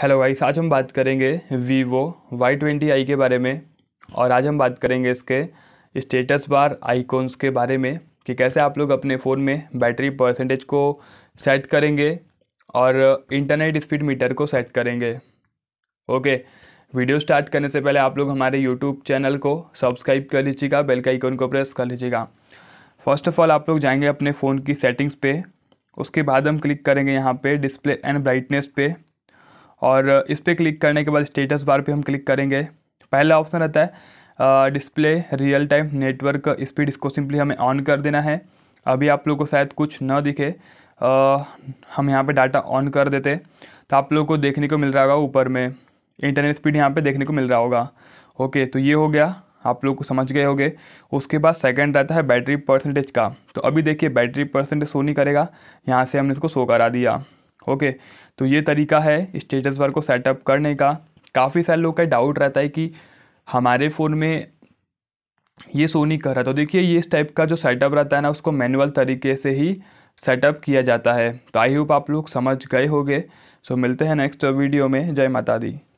hello guys आज हम बात करेंगे वीवो वाई ट्वेंटी आई के बारे में और आज हम बात करेंगे इसके स्टेटस बार आइकॉन्स के बारे में कि कैसे आप लोग अपने फ़ोन में बैटरी परसेंटेज को सेट करेंगे और इंटरनेट स्पीड मीटर को सेट करेंगे ओके वीडियो स्टार्ट करने से पहले आप लोग हमारे यूट्यूब चैनल को सब्सक्राइब कर लीजिएगा बेल का आइकॉन को प्रेस कर लीजिएगा फर्स्ट ऑफ ऑल आप लोग जाएंगे अपने फ़ोन की सेटिंग्स पे उसके बाद हम क्लिक करेंगे यहाँ पे डिस्प्ले एंड ब्राइटनेस पे और इस पर क्लिक करने के बाद स्टेटस बार पे हम क्लिक करेंगे पहला ऑप्शन रहता है display real time network speed इसको सिंपली हमें ऑन कर देना है अभी आप लोग को शायद कुछ न दिखे आ, हम यहाँ पे डाटा ऑन कर देते तो आप लोग को देखने को मिल रहा होगा ऊपर में इंटरनेट स्पीड यहाँ पे देखने को मिल रहा होगा ओके तो ये हो गया आप लोग को समझ गए होंगे उसके बाद सेकंड रहता है बैटरी परसेंटेज का तो अभी देखिए बैटरी परसेंटेज शो नहीं करेगा यहाँ से हमने इसको शो करा दिया ओके तो ये तरीका है स्टेटस बार को सेटअप करने का काफ़ी सारे लोग का डाउट रहता है कि हमारे फ़ोन में ये शो नहीं कर रहा तो देखिए ये इस टाइप का जो सेटअप रहता है ना उसको मैनुअल तरीके से ही सेटअप किया जाता है तो आई होप आप लोग समझ गए होंगे सो मिलते हैं नेक्स्ट वीडियो में जय माता दी